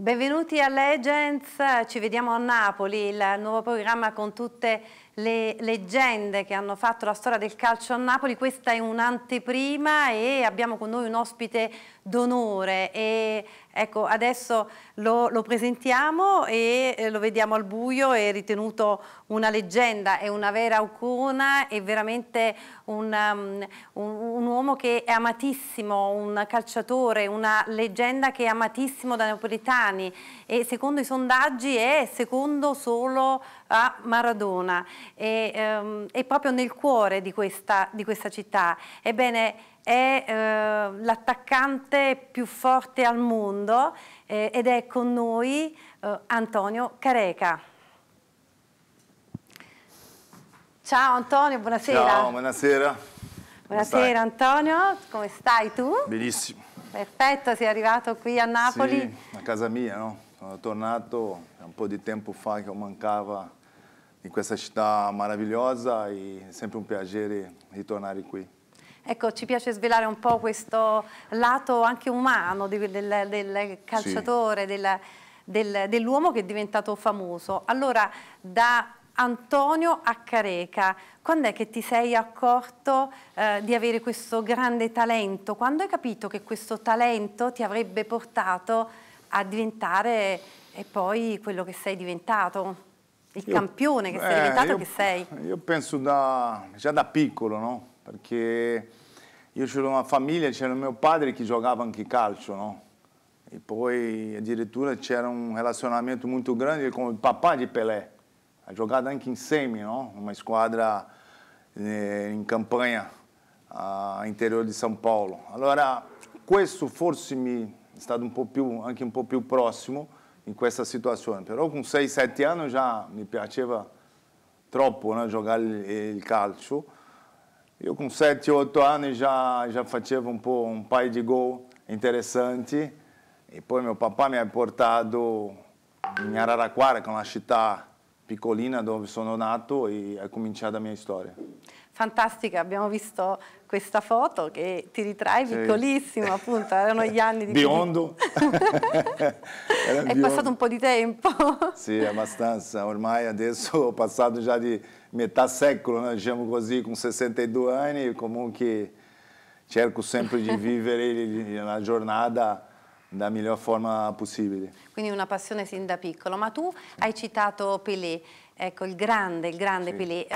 Benvenuti a Legends, ci vediamo a Napoli, il nuovo programma con tutte le leggende che hanno fatto la storia del calcio a Napoli. Questa è un'anteprima e abbiamo con noi un ospite d'onore e Ecco, adesso lo, lo presentiamo e eh, lo vediamo al buio, è ritenuto una leggenda, è una vera aucona, è veramente un, um, un, un uomo che è amatissimo, un calciatore, una leggenda che è amatissimo dai napoletani e secondo i sondaggi è secondo solo a Maradona, e, um, è proprio nel cuore di questa, di questa città. Ebbene, è eh, l'attaccante più forte al mondo eh, ed è con noi eh, Antonio Careca. Ciao Antonio, buonasera. Ciao, buonasera. Buonasera Antonio, come stai tu? Benissimo. Perfetto, sei arrivato qui a Napoli. Sì, a casa mia, no? Sono tornato un po' di tempo fa che mancava in questa città meravigliosa e è sempre un piacere ritornare qui. Ecco, ci piace svelare un po' questo lato anche umano del, del, del calciatore, sì. del, dell'uomo che è diventato famoso. Allora, da Antonio a Careca, quando è che ti sei accorto eh, di avere questo grande talento? Quando hai capito che questo talento ti avrebbe portato a diventare e eh, poi quello che sei diventato? Il io, campione che sei eh, diventato, io, che sei? Io penso da, già da piccolo, no? Perché io c'ero una famiglia, c'era mio padre che giocava anche calcio, no? E poi addirittura c'era un relazionamento molto grande con il papà di Pelé. Ha giocato anche insieme, no? Una squadra eh, in campagna, all'interno di San Paolo. Allora, questo forse mi è stato un po' più, anche un po' più prossimo in questa situazione, però con 6-7 anni già mi piaceva troppo no, giocare il calcio. Io con 7-8 anni già, già, facevo un, po', un paio di gol interessanti e poi mio papà mi ha portato in Araraquara, che è una città piccolina dove sono nato e è cominciata la mia storia. Fantastica, abbiamo visto questa foto che ti ritrai sì. piccolissimo appunto, erano gli anni di... Biondo! È passato un po' di tempo. Sì, abbastanza. Ormai adesso ho passato già di metà secolo, né? diciamo così, con 62 anni, comunque cerco sempre di vivere la giornata nella miglior forma possibile. Quindi una passione sin da piccolo. Ma tu hai citato Pelé, ecco il grande, il grande sì. Pelé.